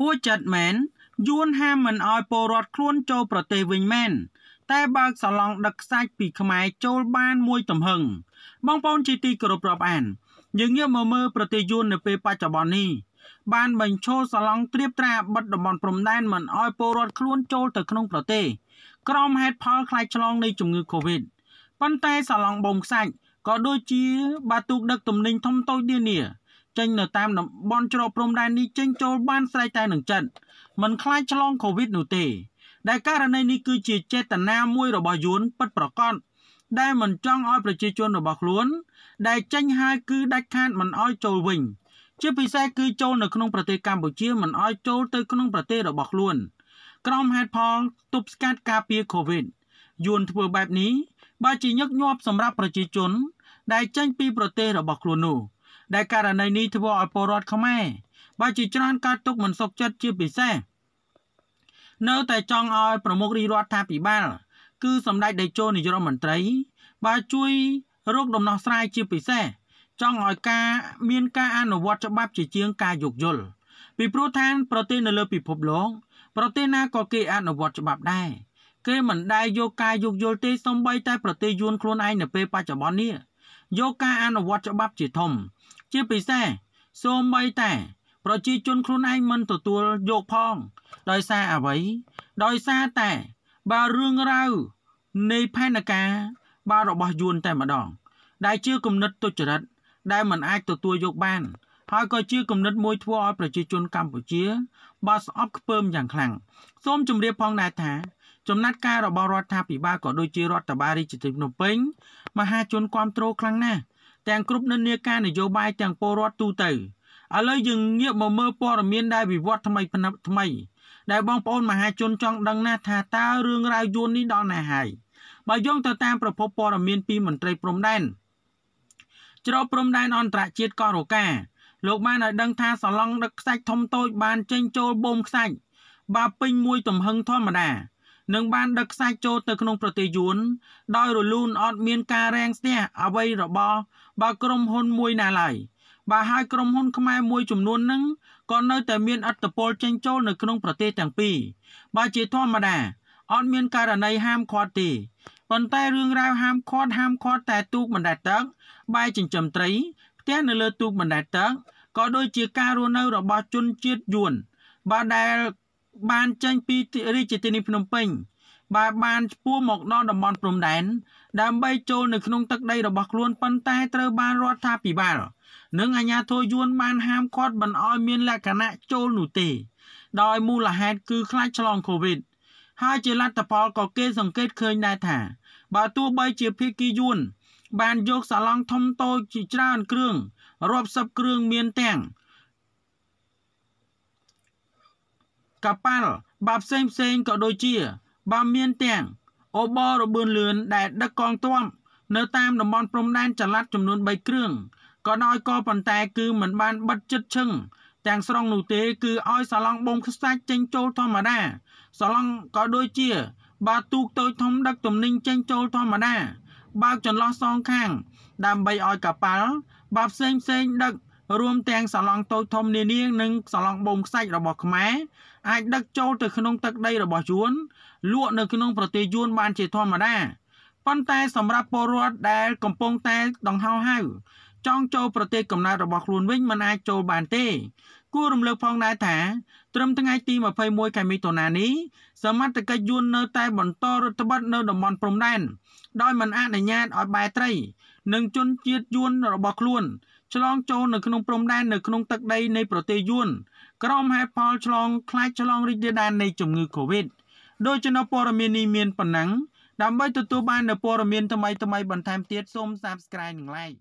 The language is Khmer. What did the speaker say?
ហួចចិត្តមែនយួនហាមមិនអោយពលរដ្ឋខ្លួនចូលប្រទេសវិញមែនតែបើកសាឡង់ដឹកខ្សាច់ពីខ្មែរចូលបានមួយទំហឹងបងប្អូនជាទីគោរពរាប់អាន យើងងាកមកមើលប្រទេសយួននៅពេលបច្ចុប្បន្ននេះបានបញ្ឈរសាឡង់ត្រៀបត្រាបិទតំបន់ព្រំដែនមិនអោយពលរដ្ឋខ្លួនចូលទៅក្នុងប្រទេស ក្រមហេតុផលខ្លាចឆ្លងនៃជំងឺ Covid ប៉ុន្តែសាឡង់បូមខ្សាច់ក៏ដូចជាបាទូកដឹកទំនិញធំតូចនានាចេញនៅតាមតំបន់ច្រកព្រំដែននេះចេញចូលបានស្រេចតែនឹងចិត្តមិនខ្លាចឆ្លងកូវីដនោះទេ ដែលករណីនេះគឺជាចេតនាមួយរបស់យួនពិតប្រាកដដែលមិនចង់ឲ្យប្រជាជនរបស់ខ្លួន ដែលចេញហើយគឺដាច់ខាតមិនឲ្យចូលវិញ ជាពិសេសគឺចូលនៅក្នុងប្រទេសកម្ពុជាមិនឲ្យចូលទៅក្នុងប្រទេសរបស់ខ្លួន ក្រុមហេតផលទប់ស្កាត់ការពារកូវីដយួនធ្វើបែបនេះបើជាញឹកញាប់សម្រាប់ប្រជាជនដែលចេញពីប្រទេសរបស់ខ្លួននោះ។ដែលករណីនេះធ្វើឲ្យពលរដ្ឋខ្មែរបើជាច្រើនកើតទុកមិនសុខចិត្តជាពិសេសនៅតែចង់ឲ្យប្រមុខរាជរដ្ឋាភិបាល គឺសម្ដេចតេជោនាយករដ្ឋមន្ត្រីបើជួយរកដំណោះស្រាយជាពិសេសចង់ឲ្យការមាន ការអនុវត្តច្បាប់ជាជាងការយោគយល់ពីព្រោះថាប្រទេស នៅលើពិភពលោកប្រទេសណាក៏គេអនុវត្តច្បាប់ដែរគេមិនដែរយកការយោគយល់ទេសូម្បីតែប្រទេសយួនខ្លួនឯងនៅពេលបច្ចុប្បន្ននេះយកការអនុវត្តច្បាប់ជាធំជាពិសេសសូម្បីតែ ប្រជាជនខ្លួនឯងមិន ទទួលយកផង ដោយសារអ្វីដោយសារតែបើរឿងរ៉ាវនៃផែនការបើរបស់យួន តែម្ដងដែលជាគំនិតទុច្ចរិតដែលមិនអាចទទួលយកបានហើយក៏ជាគំនិតមួយធ្វើឲ្យប្រជាជនកម្ពុជាបាត់ស្អប់ខ្ពើមយ៉ាងខ្លាំងសូមជម្រាបផងដែរថាចំណាត់ការរបស់រដ្ឋាភិបាលក៏ដូចជារដ្ឋបាលរាជធានីភ្នំពេញ មហាជនគ្រប់គ្រងខ្លាំងណាស់ទាំងគ្រប់និន្នាការនយោបាយទាំងពលរដ្ឋទូទៅឥឡូវយើងងាកមកមើលព័ត៌មានដែលវិវត្ត ថ្មីថ្មី ដែលបងប្អូន មហាជនចង់ដឹងណាស់ថាតើរឿងរ៉ាវយួននេះដល់ណាហើយបើយោងទៅតាមប្រភពព័ត៌មាន ពីមន្ត្រីព្រំដែនច្រកព្រំដែនអន្តរជាតិកោះរ៉ូកាលោកបានឲ្យដឹងថាសាឡង់ដឹកខ្សាច់ធំតូច បាន ចេញចូលបូមខ្សាច់បើពេញមួយទំហឹងធម្មតានឹងបានដឹកខ្សែចូលទៅក្នុងប្រទេសយួនដោយរលូនអត់មានការរាំងស្ទះអ្វីរបស់បើក្រុមហ៊ុនមួយណាឡើយបើហើយក្រុមហ៊ុនខ្មែរមួយចំនួននឹងក៏នៅតែមានអត្តពលចេញចូលនៅក្នុងប្រទេសទាំងពីរបើជាធម្មតាអត់មានករណីហាមឃាត់ទេប៉ុន្តែរឿងរ៉ាវហាមឃាត់ហាមឃាត់តែទូកបណ្ដែតទឹកបាយចិញ្ចឹមត្រីផ្ទះនៅលើទូកបណ្ដែតទឹកក៏ដូចជាការរស់នៅរបស់ជនជាតិយួនបាទដែលបានចេញពីរាជធានីភ្នំពេញបើបានឈ្មោះមកដល់តំបន់ព្រំដែនដើម្បីចូលនៅក្នុងទឹកដីរបស់ខ្លួនប៉ុន្តែត្រូវបានរដ្ឋាភិបាលនិងអាជ្ញាធរយួនបានហាមឃាត់មិនឲ្យមានលក្ខណៈចូលនោះទេដោយមូលហេតុគឺខ្លាចឆ្លងកូវីដហើយជាលទ្ធផលក៏គេសង្កេតឃើញដែរថាបើទោះបីជាភៀកគីយួនបានយកសាឡង់ធំតូចជាច្រើនគ្រឿងរាប់សិបគ្រឿងមានទាំងកប៉ាល់បាបផ្សេងផ្សេងក៏ដូចជាបាមានទាំងអូបរបឿនលឿនដែលដឹកកងទ័ពនៅតាមតំបន់ព្រំដែនចល័តចំនួន3គ្រឿងក៏ដោយក៏ប៉ុន្តែគឺมันបានបិទជិតឈឹងទាំងស្រុងនោះទេគឺឲ្យសាឡង់បងខ្សាច់ចេញចូលធម្មតាសាឡង់ក៏ដូចជាបាទូកតូចធំដឹកទំនិញចេញចូលធម្មតា បើកចន្លោះសងខាង ដើម្បីឲ្យកប៉ាល់បាផ្សេងផ្សេងដឹករួមទាំងសាឡង់តូចធំនានានិងសាឡង់បូមខ្សាច់របស់ខ្មែរអាចដឹកចូលទៅក្នុងទឹកដីរបស់យួនលក់នៅក្នុងប្រទេសយួនបានជាធម្មតាប៉ុន្តែសម្រាប់ពលរដ្ឋដែលកំពុងតែដង្ហោហៅចង់ចូលប្រទេសកំណើតរបស់ខ្លួនវិញមិនអាចចូលបានទេ គួររំលឹកផងដែរថាត្រឹមថ្ងៃទី21ខែមិថុនានេះសមត្ថកិច្ចយួននៅតែបន្តរដ្ឋបတ်នៅតំបន់ព្រំដែន ដោយមិនអនុញ្ញាតឲ្យបែរត្រីនិងជនជាតិយួនរបស់ខ្លួនឆ្លងចូលនៅក្នុងព្រំដែននៅក្នុងទឹកដីនៃប្រទេសយួនក្រោមហេតុផលឆ្លងខ្លាចឆ្លងរីករាលដាលនៃជំងឺ Covid ដោយចំណព័រមាននេះមានប៉ុណ្ណឹងដើម្បីទទួលបាននូវព័ត៌មានថ្មីៗបន្ថែមទៀតសូម Subscribe និង Like